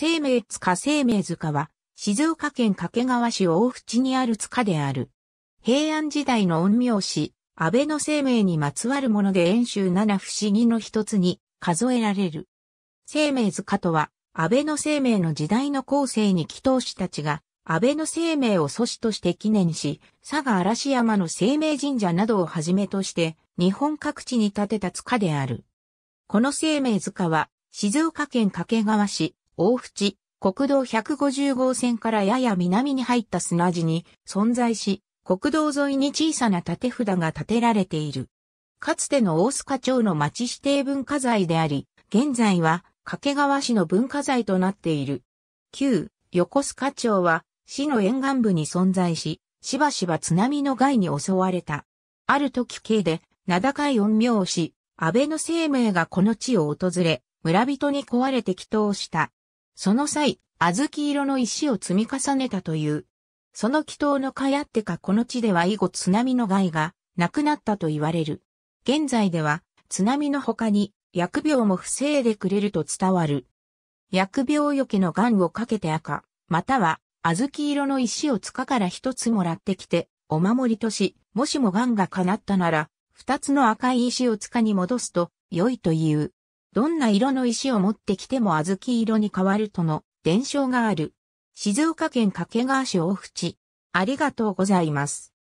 生命塚生命塚は、静岡県掛川市大淵にある塚である。平安時代の陰陽師、安倍の生命にまつわるもので遠州七不思議の一つに数えられる。生命塚とは、安倍の生命の時代の後世に祈祷師たちが、安倍の生命を祖師として記念し、佐賀嵐山の生命神社などをはじめとして、日本各地に建てた塚である。この生命塚は、静岡県掛川市、大淵、国道150号線からやや南に入った砂地に存在し、国道沿いに小さな建札が建てられている。かつての大須賀町の町指定文化財であり、現在は掛川市の文化財となっている。旧横須賀町は市の沿岸部に存在し、しばしば津波の害に襲われた。ある時系で、名高い陰陽師、安倍の生命がこの地を訪れ、村人に壊れて祈祷した。その際、小豆色の石を積み重ねたという。その祈祷のかやってかこの地では以後津波の害がなくなったと言われる。現在では津波の他に疫病も防いでくれると伝わる。疫病除けの癌をかけて赤、または小豆色の石を塚から一つもらってきて、お守りとし、もしも癌が叶ったなら、二つの赤い石を塚に戻すと良いという。どんな色の石を持ってきても小豆色に変わるとの伝承がある。静岡県掛川市大淵。ありがとうございます。